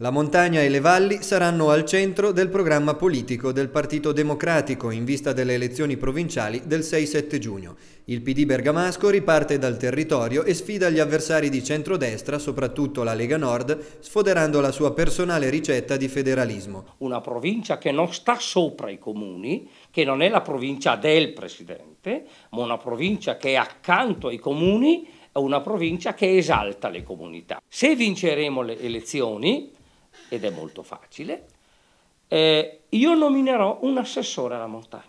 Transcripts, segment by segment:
La montagna e le valli saranno al centro del programma politico del Partito Democratico in vista delle elezioni provinciali del 6-7 giugno. Il PD bergamasco riparte dal territorio e sfida gli avversari di centrodestra, soprattutto la Lega Nord, sfoderando la sua personale ricetta di federalismo. Una provincia che non sta sopra i comuni, che non è la provincia del Presidente, ma una provincia che è accanto ai comuni una provincia che esalta le comunità. Se vinceremo le elezioni, ed è molto facile, eh, io nominerò un assessore alla montagna,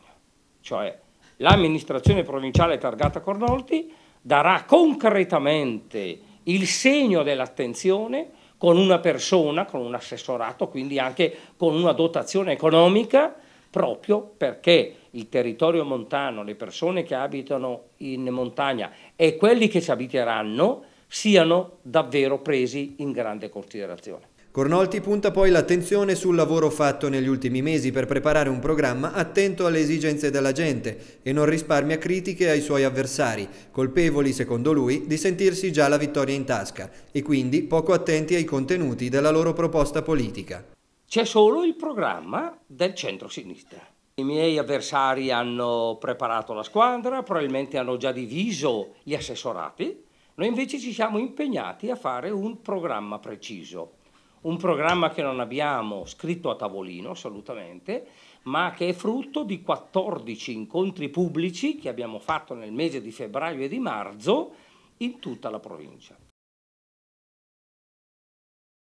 cioè l'amministrazione provinciale targata Cornolti darà concretamente il segno dell'attenzione con una persona, con un assessorato, quindi anche con una dotazione economica, proprio perché il territorio montano, le persone che abitano in montagna e quelli che ci abiteranno siano davvero presi in grande considerazione. Cornolti punta poi l'attenzione sul lavoro fatto negli ultimi mesi per preparare un programma attento alle esigenze della gente e non risparmia critiche ai suoi avversari, colpevoli, secondo lui, di sentirsi già la vittoria in tasca e quindi poco attenti ai contenuti della loro proposta politica. C'è solo il programma del centro-sinistra. I miei avversari hanno preparato la squadra, probabilmente hanno già diviso gli assessorati. Noi invece ci siamo impegnati a fare un programma preciso un programma che non abbiamo scritto a tavolino assolutamente, ma che è frutto di 14 incontri pubblici che abbiamo fatto nel mese di febbraio e di marzo in tutta la provincia.